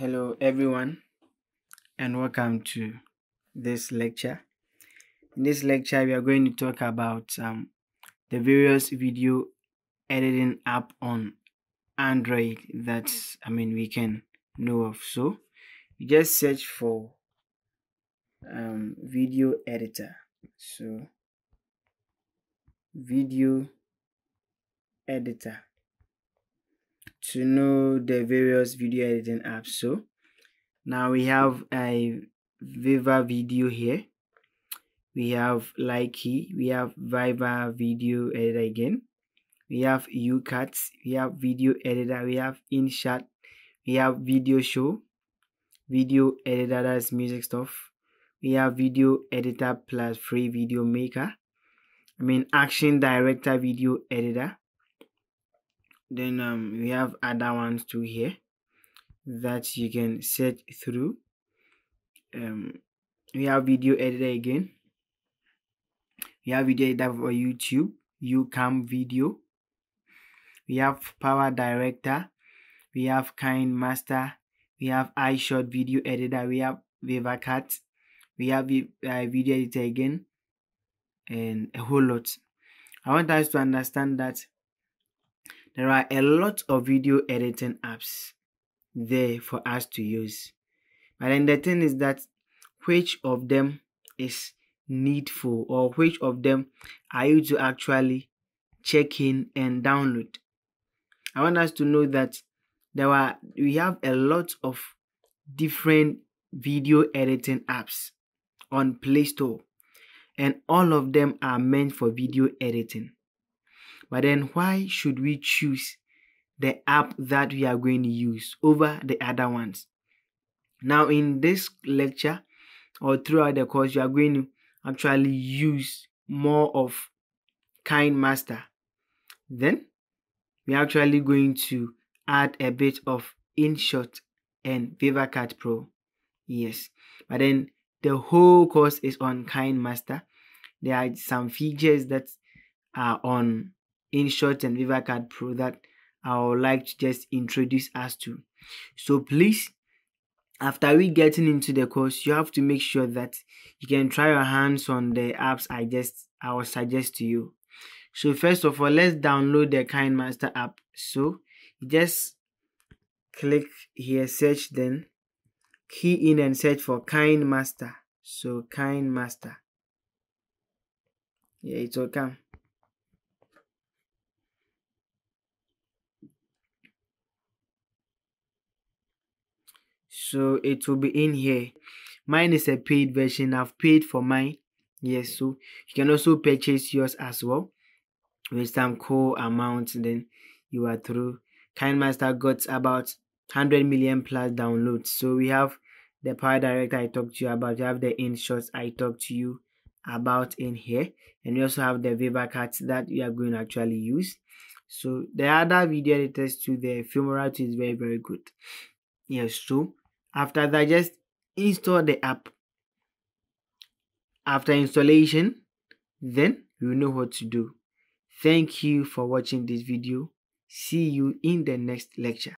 Hello everyone and welcome to this lecture. In this lecture we are going to talk about um, the various video editing app on Android that I mean we can know of. So you just search for um, video editor. So video editor to know the various video editing apps. So now we have a Viva video here. We have Likey, we have Viva video editor again. We have UCAT, we have video editor, we have InShot, we have video show, video editor that's music stuff. We have video editor plus free video maker. I mean action director video editor then um, we have other ones too here that you can search through um, we have video editor again we have video editor for youtube ucam video we have power director we have kind master we have iShot video editor we have VivaCut. we have uh, video editor again and a whole lot i want us to understand that there are a lot of video editing apps there for us to use. But then the thing is that which of them is needful or which of them are you to actually check in and download? I want us to know that there are we have a lot of different video editing apps on Play Store and all of them are meant for video editing. But then why should we choose the app that we are going to use over the other ones? Now, in this lecture or throughout the course, you are going to actually use more of Kind Master. Then we are actually going to add a bit of InShot and VivaCat Pro. Yes, but then the whole course is on Kind Master. There are some features that are on in short and viva card pro that i would like to just introduce us to so please after we getting into the course you have to make sure that you can try your hands on the apps i just i will suggest to you so first of all let's download the kindmaster app so just click here search then key in and search for kindmaster so kindmaster yeah it will come so it will be in here mine is a paid version i've paid for mine yes so you can also purchase yours as well with some cool amounts. then you are through kindmaster got about 100 million plus downloads so we have the power director i talked to you about you have the in i talked to you about in here and we also have the viva cards that we are going to actually use so the other video editors to the filmora is very very good yes so after that, just install the app. After installation, then you know what to do. Thank you for watching this video. See you in the next lecture.